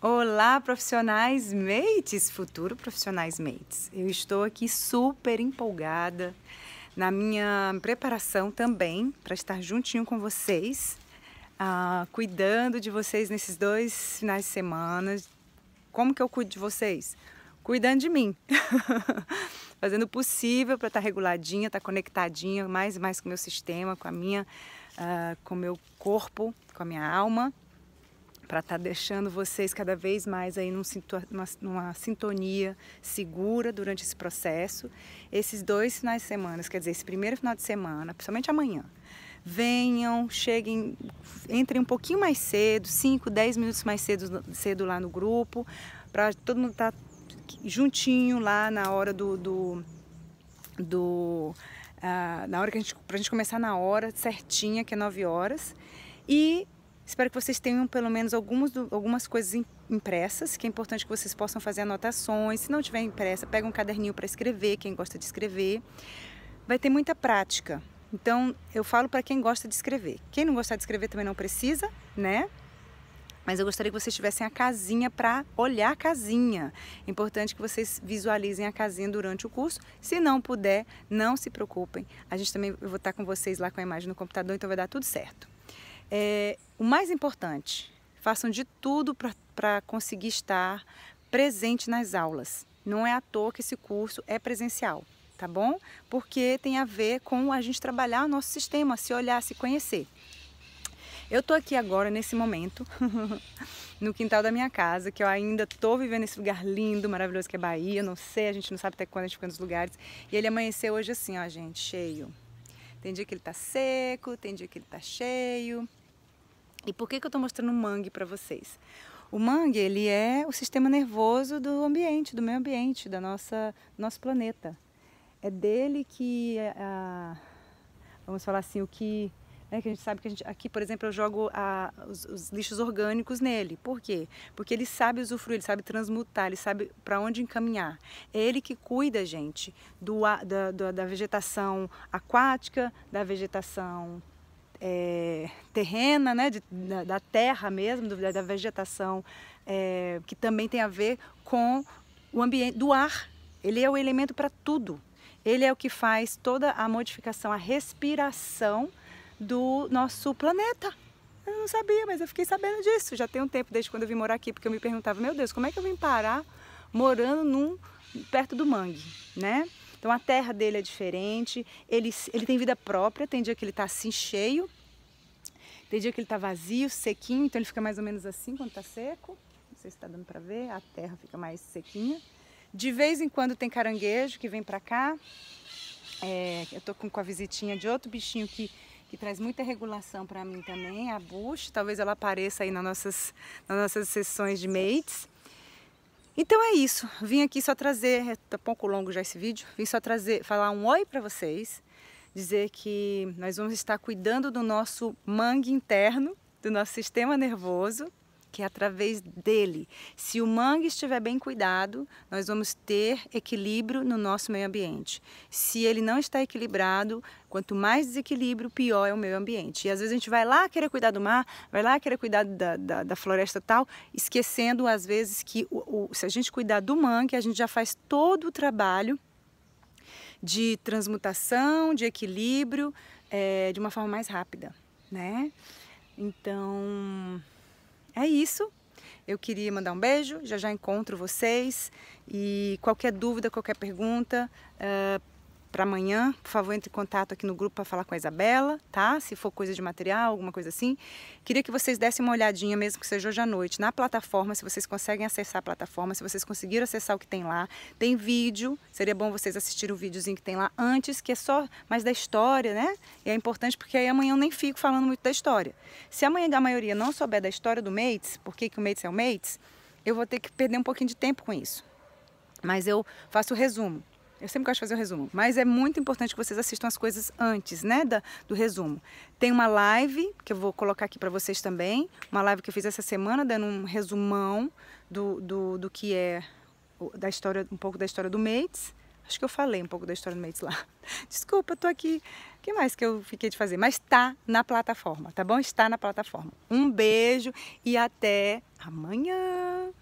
Olá, profissionais mates, futuro profissionais mates. Eu estou aqui super empolgada na minha preparação também para estar juntinho com vocês, ah, cuidando de vocês nesses dois finais de semana. Como que eu cuido de vocês? Cuidando de mim, fazendo o possível para estar tá reguladinha, estar tá conectadinha mais e mais com o meu sistema, com a minha, ah, com o meu corpo, com a minha alma para estar tá deixando vocês cada vez mais aí num, numa, numa, sintonia segura durante esse processo. Esses dois finais de semana, quer dizer, esse primeiro final de semana, principalmente amanhã, venham, cheguem, entrem um pouquinho mais cedo, 5, 10 minutos mais cedo, cedo lá no grupo, para todo mundo estar tá juntinho lá na hora do, do, do ah, na hora que a gente, pra gente começar na hora certinha, que é 9 horas. E Espero que vocês tenham pelo menos algumas, algumas coisas impressas, que é importante que vocês possam fazer anotações. Se não tiver impressa, pega um caderninho para escrever, quem gosta de escrever. Vai ter muita prática. Então, eu falo para quem gosta de escrever. Quem não gostar de escrever também não precisa, né? mas eu gostaria que vocês tivessem a casinha para olhar a casinha. É Importante que vocês visualizem a casinha durante o curso. Se não puder, não se preocupem. A gente também eu vou estar com vocês lá com a imagem no computador, então vai dar tudo certo. É, o mais importante, façam de tudo para conseguir estar presente nas aulas. Não é à toa que esse curso é presencial, tá bom? Porque tem a ver com a gente trabalhar o nosso sistema, se olhar, se conhecer. Eu estou aqui agora, nesse momento, no quintal da minha casa, que eu ainda estou vivendo esse lugar lindo, maravilhoso que é Bahia, não sei, a gente não sabe até quando a gente fica nos lugares. E ele amanheceu hoje assim, ó, gente, cheio. Tem dia que ele tá seco, tem dia que ele tá cheio. E por que, que eu tô mostrando o mangue para vocês? O mangue, ele é o sistema nervoso do ambiente, do meio ambiente, da nossa, do nosso planeta. É dele que, a, vamos falar assim, o que né, que a gente sabe que gente, aqui, por exemplo, eu jogo a, os, os, lixos orgânicos nele. Por quê? Porque ele sabe usufruir, ele sabe transmutar, ele sabe para onde encaminhar. É ele que cuida, gente, do, da, da, da vegetação aquática, da vegetação é, terrena, né, de, da, da, terra mesmo, da, da vegetação, é, que também tem a ver com o ambiente, do ar. Ele é o elemento para tudo. Ele é o que faz toda a modificação, a respiração do nosso planeta. Eu não sabia, mas eu fiquei sabendo disso. Já tem um tempo desde quando eu vim morar aqui, porque eu me perguntava, meu Deus, como é que eu vim parar morando num perto do mangue, né? Então a terra dele é diferente, ele, ele tem vida própria, tem dia que ele está assim cheio, tem dia que ele está vazio, sequinho, então ele fica mais ou menos assim quando está seco. Não sei se está dando para ver, a terra fica mais sequinha. De vez em quando tem caranguejo que vem para cá. É, eu tô com, com a visitinha de outro bichinho que que traz muita regulação para mim também, a Bush, talvez ela apareça aí nas nossas, nas nossas sessões de mates. Então é isso, vim aqui só trazer, um é, tá pouco longo já esse vídeo, vim só trazer, falar um oi para vocês, dizer que nós vamos estar cuidando do nosso mangue interno, do nosso sistema nervoso, que é através dele. Se o mangue estiver bem cuidado, nós vamos ter equilíbrio no nosso meio ambiente. Se ele não está equilibrado, quanto mais desequilíbrio, pior é o meio ambiente. E às vezes a gente vai lá querer cuidar do mar, vai lá querer cuidar da, da, da floresta tal, esquecendo às vezes que o, o, se a gente cuidar do mangue, a gente já faz todo o trabalho de transmutação, de equilíbrio, é, de uma forma mais rápida, né? Então, é isso. Eu queria mandar um beijo, já já encontro vocês e qualquer dúvida, qualquer pergunta, uh, para amanhã, por favor, entre em contato aqui no grupo para falar com a Isabela, tá? Se for coisa de material, alguma coisa assim. Queria que vocês dessem uma olhadinha, mesmo que seja hoje à noite, na plataforma, se vocês conseguem acessar a plataforma, se vocês conseguiram acessar o que tem lá. Tem vídeo, seria bom vocês assistirem o videozinho que tem lá antes, que é só mais da história, né? E é importante porque aí amanhã eu nem fico falando muito da história. Se amanhã a maioria não souber da história do Mates, por que, que o Mates é o Mates, eu vou ter que perder um pouquinho de tempo com isso. Mas eu faço o resumo. Eu sempre gosto de fazer o um resumo, mas é muito importante que vocês assistam as coisas antes, né, da, do resumo. Tem uma live que eu vou colocar aqui para vocês também, uma live que eu fiz essa semana dando um resumão do, do, do que é da história, um pouco da história do Mates. Acho que eu falei um pouco da história do Mates lá. Desculpa, eu tô aqui. O que mais que eu fiquei de fazer? Mas tá na plataforma, tá bom? Está na plataforma. Um beijo e até amanhã.